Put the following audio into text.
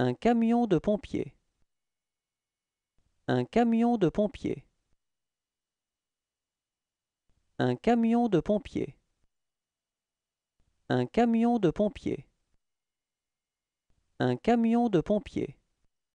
Un camion de pompiers. Un camion de pompiers. Un camion de pompiers. Un camion de pompiers. Un camion de pompiers.